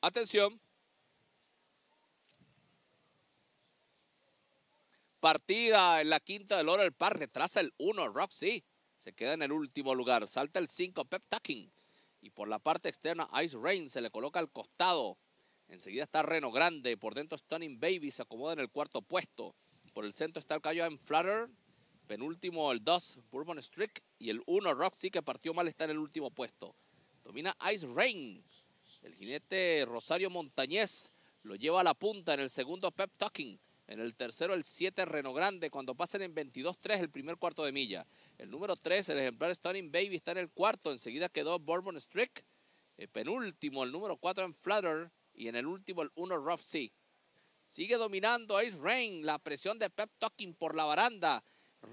Atención. Partida en la quinta del oro, el par retrasa el 1, Roxy. Se queda en el último lugar. Salta el 5, Pep Tucking. Y por la parte externa, Ice Rain se le coloca al costado. Enseguida está Reno Grande. Por dentro, Stunning Baby se acomoda en el cuarto puesto. Por el centro está el Cayo en Flutter penúltimo el 2, Bourbon Streak, y el 1, Roxy, que partió mal, está en el último puesto. Domina Ice Rain. El jinete Rosario Montañez lo lleva a la punta en el segundo Pep Talking. En el tercero, el 7 Reno Grande, cuando pasen en 22-3 el primer cuarto de milla. El número 3, el ejemplar Stunning Baby, está en el cuarto. Enseguida quedó Bourbon Streak. El penúltimo, el número 4 en Flutter. Y en el último, el 1 Rough Sea. Sigue dominando Ice Rain. La presión de Pep Talking por la baranda.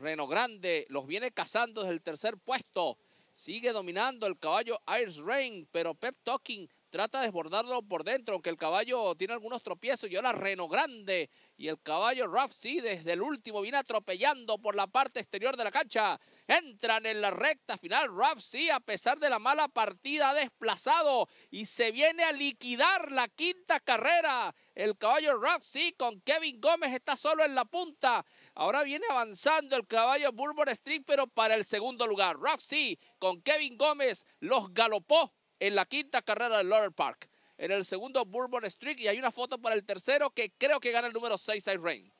Reno Grande los viene cazando desde el tercer puesto. Sigue dominando el caballo Ice Rain, pero Pep Talking Trata de desbordarlo por dentro, aunque el caballo tiene algunos tropiezos. Y ahora Reno Grande y el caballo Rough desde el último viene atropellando por la parte exterior de la cancha. Entran en la recta final. Rough a pesar de la mala partida, ha desplazado y se viene a liquidar la quinta carrera. El caballo Rough con Kevin Gómez está solo en la punta. Ahora viene avanzando el caballo Bourbon Street, pero para el segundo lugar. Rough con Kevin Gómez los galopó en la quinta carrera del Laurel Park. En el segundo, Bourbon Street. Y hay una foto para el tercero que creo que gana el número 6, Rain.